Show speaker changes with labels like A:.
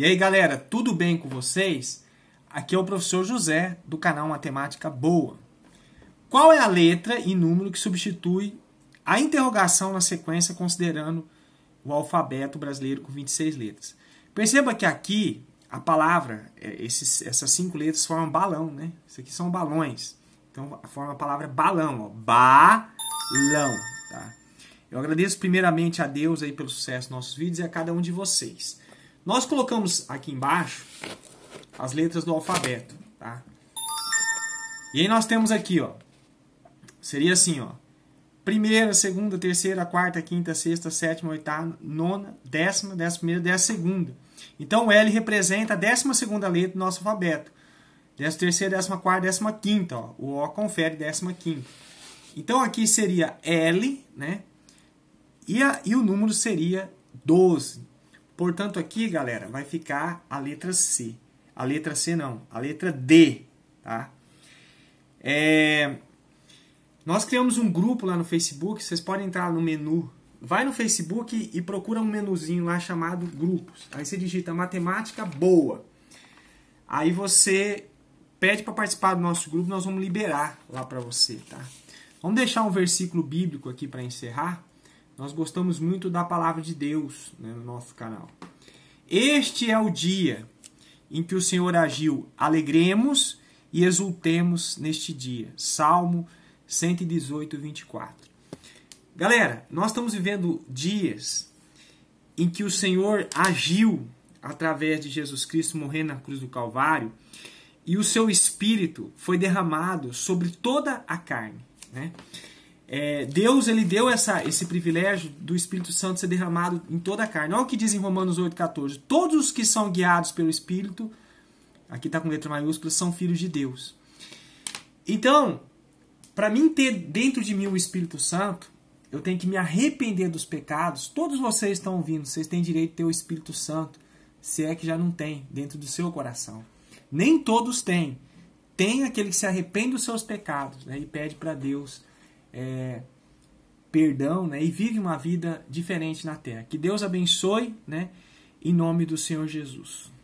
A: E aí, galera, tudo bem com vocês? Aqui é o professor José, do canal Matemática Boa. Qual é a letra e número que substitui a interrogação na sequência, considerando o alfabeto brasileiro com 26 letras? Perceba que aqui a palavra, é, esses, essas cinco letras formam balão, né? Isso aqui são balões. Então forma a palavra balão, ó. Balão, tá? Eu agradeço primeiramente a Deus aí pelo sucesso dos nossos vídeos e a cada um de vocês. Nós colocamos aqui embaixo as letras do alfabeto, tá? E aí nós temos aqui, ó. Seria assim, ó. Primeira, segunda, terceira, quarta, quinta, sexta, sétima, oitava, nona, décima, décima primeira, décima segunda. Então o L representa a décima segunda letra do nosso alfabeto. Décima terceira, décima quarta, décima quinta, ó. O O confere décima quinta. Então aqui seria L, né? E, a, e o número seria 12. Portanto, aqui, galera, vai ficar a letra C. A letra C não, a letra D, tá? É... Nós criamos um grupo lá no Facebook, vocês podem entrar no menu. Vai no Facebook e procura um menuzinho lá chamado grupos. Aí você digita matemática boa. Aí você pede para participar do nosso grupo, nós vamos liberar lá para você, tá? Vamos deixar um versículo bíblico aqui para encerrar. Nós gostamos muito da palavra de Deus né, no nosso canal. Este é o dia em que o Senhor agiu. Alegremos e exultemos neste dia. Salmo 118, 24. Galera, nós estamos vivendo dias em que o Senhor agiu através de Jesus Cristo morrendo na cruz do Calvário e o seu espírito foi derramado sobre toda a carne. Né? É, Deus ele deu essa, esse privilégio do Espírito Santo ser derramado em toda a carne. Olha o que diz em Romanos 8,14. Todos os que são guiados pelo Espírito, aqui está com letra maiúscula, são filhos de Deus. Então, para mim ter dentro de mim o Espírito Santo, eu tenho que me arrepender dos pecados. Todos vocês estão ouvindo, vocês têm direito de ter o Espírito Santo, se é que já não tem dentro do seu coração. Nem todos têm. Tem aquele que se arrepende dos seus pecados né, e pede para Deus é, perdão né, e vive uma vida diferente na terra. Que Deus abençoe, né, em nome do Senhor Jesus.